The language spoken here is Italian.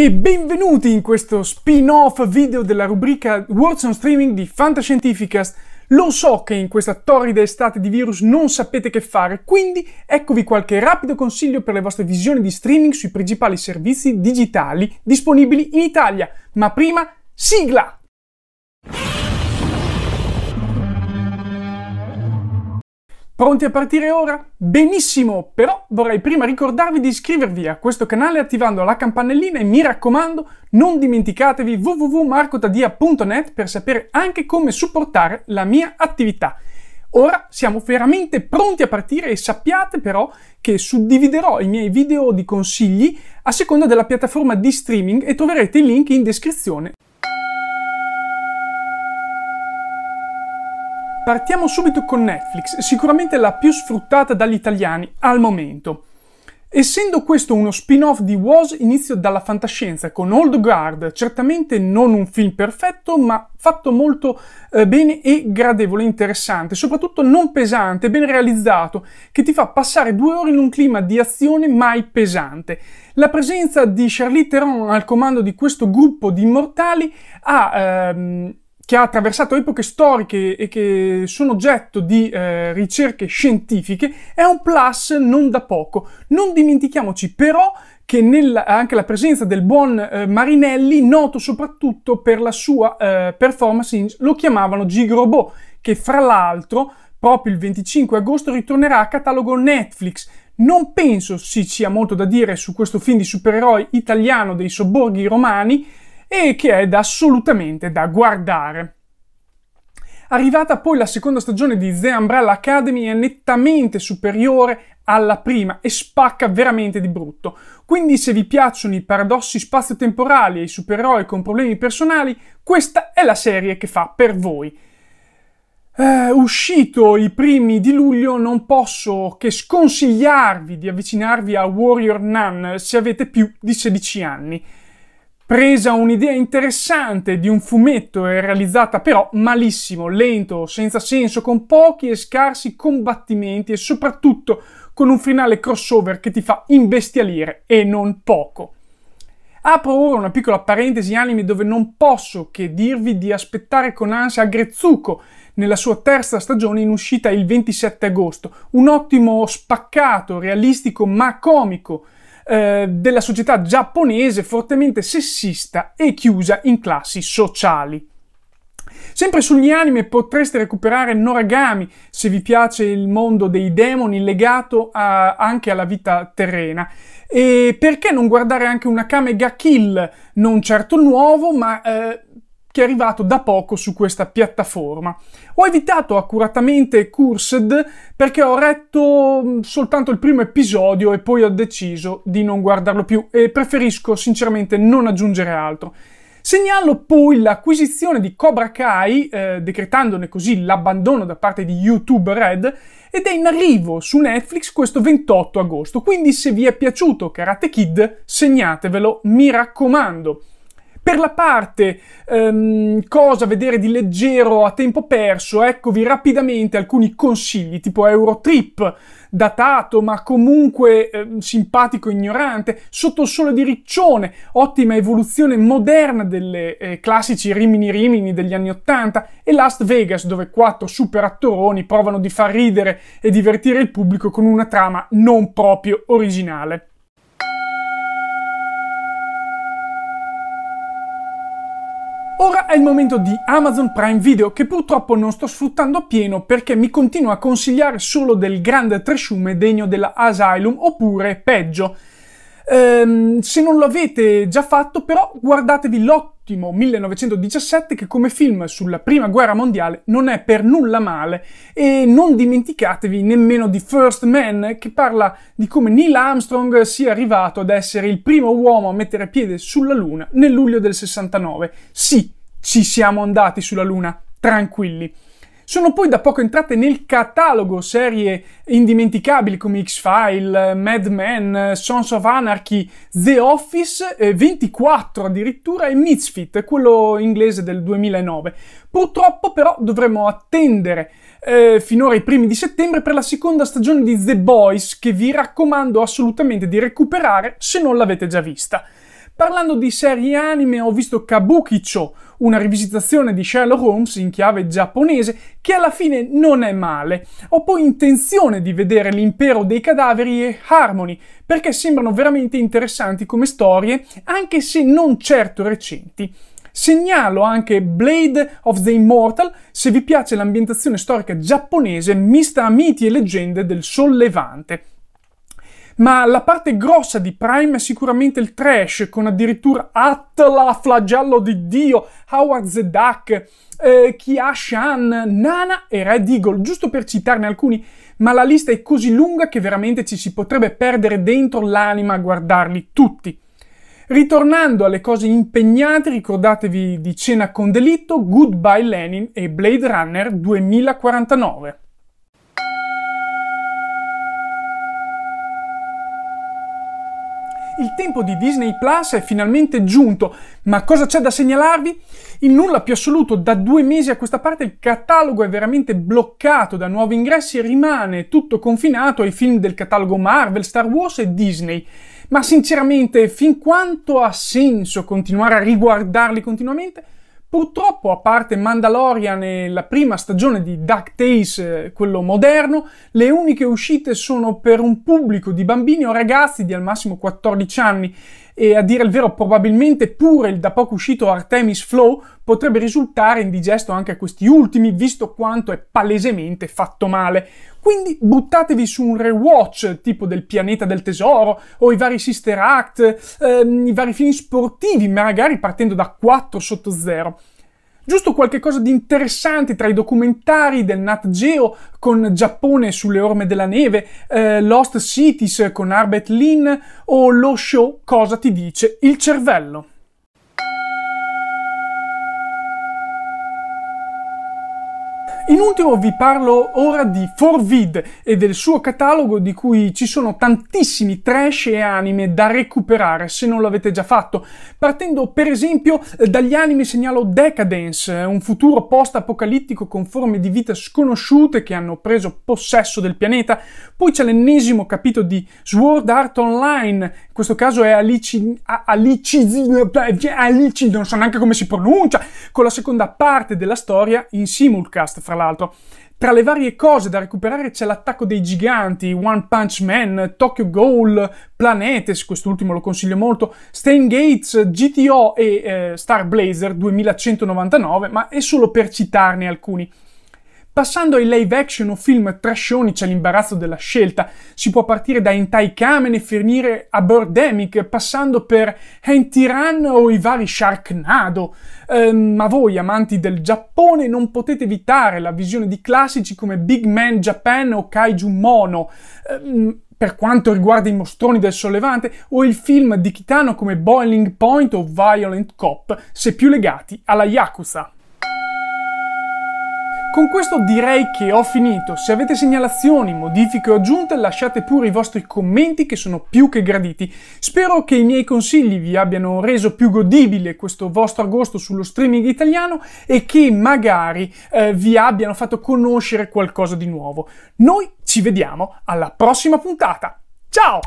e benvenuti in questo spin-off video della rubrica Words on Streaming di Fantascientificast. Lo so che in questa torrida estate di virus non sapete che fare, quindi eccovi qualche rapido consiglio per le vostre visioni di streaming sui principali servizi digitali disponibili in Italia. Ma prima, sigla! Pronti a partire ora? Benissimo, però vorrei prima ricordarvi di iscrivervi a questo canale attivando la campanellina e mi raccomando non dimenticatevi www.marcotadia.net per sapere anche come supportare la mia attività. Ora siamo veramente pronti a partire e sappiate però che suddividerò i miei video di consigli a seconda della piattaforma di streaming e troverete il link in descrizione. Partiamo subito con Netflix, sicuramente la più sfruttata dagli italiani al momento. Essendo questo uno spin-off di Was, inizio dalla fantascienza con Old Guard, certamente non un film perfetto, ma fatto molto eh, bene e gradevole, interessante, soprattutto non pesante, ben realizzato, che ti fa passare due ore in un clima di azione mai pesante. La presenza di Charlie Theron al comando di questo gruppo di immortali ha... Ehm, che ha attraversato epoche storiche e che sono oggetto di eh, ricerche scientifiche, è un plus non da poco. Non dimentichiamoci però che nella, anche la presenza del buon eh, Marinelli, noto soprattutto per la sua eh, performance in, lo chiamavano Gigrobot, che fra l'altro proprio il 25 agosto ritornerà a catalogo Netflix. Non penso ci sia molto da dire su questo film di supereroi italiano dei sobborghi romani, e che è da assolutamente da guardare. Arrivata poi la seconda stagione di The Umbrella Academy è nettamente superiore alla prima e spacca veramente di brutto. Quindi se vi piacciono i paradossi spazio-temporali e i supereroi con problemi personali, questa è la serie che fa per voi. Eh, uscito i primi di luglio non posso che sconsigliarvi di avvicinarvi a Warrior Nun se avete più di 16 anni presa un'idea interessante di un fumetto e realizzata però malissimo, lento, senza senso, con pochi e scarsi combattimenti e soprattutto con un finale crossover che ti fa imbestialire e non poco. Apro ora una piccola parentesi anime dove non posso che dirvi di aspettare con ansia Grezzuko nella sua terza stagione in uscita il 27 agosto. Un ottimo spaccato, realistico ma comico eh, della società giapponese fortemente sessista e chiusa in classi sociali. Sempre sugli anime potreste recuperare Noragami se vi piace il mondo dei demoni legato a, anche alla vita terrena. E perché non guardare anche una Kamega Kill, non certo nuovo, ma eh, che è arrivato da poco su questa piattaforma. Ho evitato accuratamente Cursed perché ho retto mm, soltanto il primo episodio e poi ho deciso di non guardarlo più e preferisco sinceramente non aggiungere altro. Segnalo poi l'acquisizione di Cobra Kai, eh, decretandone così l'abbandono da parte di YouTube Red, ed è in arrivo su Netflix questo 28 agosto. Quindi se vi è piaciuto Karate Kid, segnatevelo, mi raccomando. Per la parte ehm, cosa vedere di leggero a tempo perso, eccovi rapidamente alcuni consigli tipo Eurotrip, datato ma comunque eh, simpatico ignorante, Sotto il sole di Riccione, ottima evoluzione moderna delle eh, classici Rimini Rimini degli anni Ottanta e Las Vegas dove quattro super attoroni provano di far ridere e divertire il pubblico con una trama non proprio originale. è il momento di Amazon Prime Video che purtroppo non sto sfruttando appieno perché mi continua a consigliare solo del grande tresciume degno della Asylum oppure peggio. Ehm, se non lo avete già fatto però guardatevi l'ottimo 1917 che come film sulla prima guerra mondiale non è per nulla male e non dimenticatevi nemmeno di First Man che parla di come Neil Armstrong sia arrivato ad essere il primo uomo a mettere piede sulla luna nel luglio del 69. Sì, ci siamo andati sulla Luna, tranquilli. Sono poi da poco entrate nel catalogo serie indimenticabili come X-File, Mad Men, Sons of Anarchy, The Office, eh, 24 addirittura e Misfit, quello inglese del 2009. Purtroppo però dovremo attendere eh, finora i primi di settembre per la seconda stagione di The Boys che vi raccomando assolutamente di recuperare se non l'avete già vista. Parlando di serie anime, ho visto Kabukicho, una rivisitazione di Sherlock Holmes in chiave giapponese che alla fine non è male. Ho poi intenzione di vedere L'impero dei cadaveri e Harmony, perché sembrano veramente interessanti come storie, anche se non certo recenti. Segnalo anche Blade of the Immortal se vi piace l'ambientazione storica giapponese mista a miti e leggende del Sol Levante ma la parte grossa di Prime è sicuramente il trash, con addirittura Atla, Flagello di Dio, Howard Zedak, eh, Kia Shan, Nana e Red Eagle, giusto per citarne alcuni, ma la lista è così lunga che veramente ci si potrebbe perdere dentro l'anima a guardarli tutti. Ritornando alle cose impegnate, ricordatevi di Cena con Delitto, Goodbye Lenin e Blade Runner 2049. tempo di Disney Plus è finalmente giunto, ma cosa c'è da segnalarvi? In nulla più assoluto, da due mesi a questa parte il catalogo è veramente bloccato da nuovi ingressi e rimane tutto confinato ai film del catalogo Marvel, Star Wars e Disney. Ma sinceramente, fin quanto ha senso continuare a riguardarli continuamente? Purtroppo, a parte Mandalorian e la prima stagione di DuckTales, eh, quello moderno, le uniche uscite sono per un pubblico di bambini o ragazzi di al massimo 14 anni e a dire il vero probabilmente pure il da poco uscito Artemis Flow potrebbe risultare indigesto anche a questi ultimi visto quanto è palesemente fatto male. Quindi buttatevi su un rewatch tipo del Pianeta del Tesoro o i vari Sister Act, ehm, i vari film sportivi magari partendo da 4 sotto 0 giusto qualche cosa di interessante tra i documentari del Nat Geo con Giappone sulle orme della neve, eh, Lost Cities con Arbet Lin o Lo Show Cosa ti dice il cervello. In ultimo vi parlo ora di 4Vid e del suo catalogo di cui ci sono tantissimi trash e anime da recuperare se non l'avete già fatto. Partendo per esempio dagli anime segnalo Decadence, un futuro post-apocalittico con forme di vita sconosciute che hanno preso possesso del pianeta. Poi c'è l'ennesimo capitolo di Sword Art Online, in questo caso è Alici... Alici... Alici... Cioè, non so neanche come si pronuncia, con la seconda parte della storia in simulcast fra l'altro. Tra le varie cose da recuperare c'è l'attacco dei giganti, One Punch Man, Tokyo Ghoul, Planetes, quest'ultimo lo consiglio molto, Stain Gates, GTO e eh, Star Blazer 2199, ma è solo per citarne alcuni. Passando ai live action o film trascioni c'è l'imbarazzo della scelta. Si può partire da Entai Kamen e finire a Birdemic, passando per Hentiran o i vari Sharknado. Eh, ma voi, amanti del Giappone, non potete evitare la visione di classici come Big Man Japan o Kaiju Mono. Eh, per quanto riguarda i mostroni del sollevante, o il film di Kitano come Boiling Point o Violent Cop, se più legati alla Yakuza. Con questo direi che ho finito. Se avete segnalazioni, modifiche o aggiunte, lasciate pure i vostri commenti che sono più che graditi. Spero che i miei consigli vi abbiano reso più godibile questo vostro agosto sullo streaming italiano e che magari eh, vi abbiano fatto conoscere qualcosa di nuovo. Noi ci vediamo alla prossima puntata. Ciao!